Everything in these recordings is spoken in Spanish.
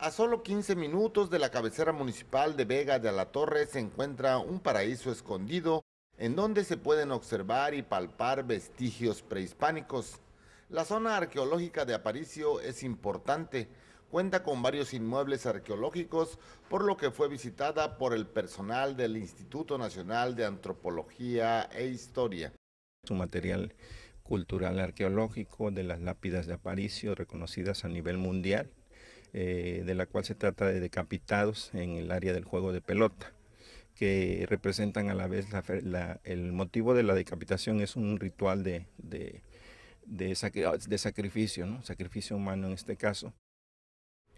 A solo 15 minutos de la cabecera municipal de Vega de la Torre se encuentra un paraíso escondido en donde se pueden observar y palpar vestigios prehispánicos. La zona arqueológica de Aparicio es importante, cuenta con varios inmuebles arqueológicos, por lo que fue visitada por el personal del Instituto Nacional de Antropología e Historia. Su material cultural arqueológico de las lápidas de Aparicio reconocidas a nivel mundial eh, de la cual se trata de decapitados en el área del juego de pelota que representan a la vez el motivo de la decapitación es un ritual ah, de, sacrificio, ¿no? sacrificio humano en este caso.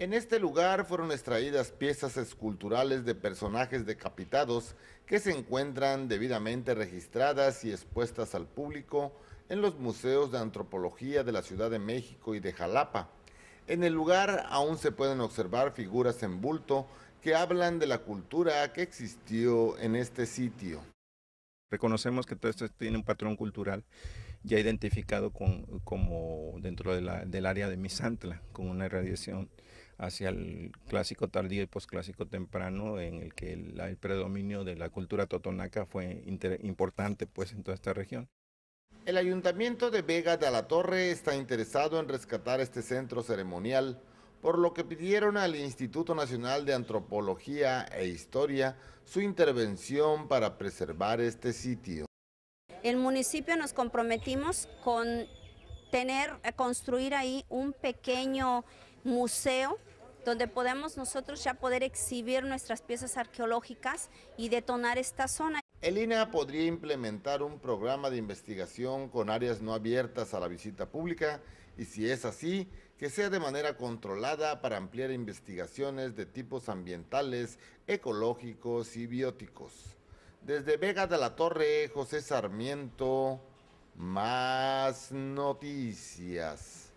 En este lugar fueron extraídas piezas esculturales de personajes decapitados que se encuentran debidamente registradas y expuestas al público en los museos de antropología de la Ciudad de México y de Jalapa. En el lugar aún se pueden observar figuras en bulto que hablan de la cultura que existió en este sitio. Reconocemos que todo esto tiene un patrón cultural ya identificado como dentro del área de Misantla, con una irradiación hacia el clásico tardío y posclásico temprano, en el que el, predominio de la cultura totonaca fue importante pues, en toda esta región. El ayuntamiento de Vega de la Torre está interesado en rescatar este centro ceremonial, por lo que pidieron al Instituto Nacional de Antropología e Historia su intervención para preservar este sitio. El municipio nos comprometimos con tener, eh, construir ahí un pequeño museo donde podemos nosotros ya poder exhibir nuestras piezas arqueológicas y detonar esta zona. El INEA podría implementar un programa de investigación con áreas no abiertas a la visita pública y si es así, que sea de manera controlada para ampliar investigaciones de tipos ambientales, ecológicos y bióticos. Desde Vega de la Torre, José Sarmiento, más noticias.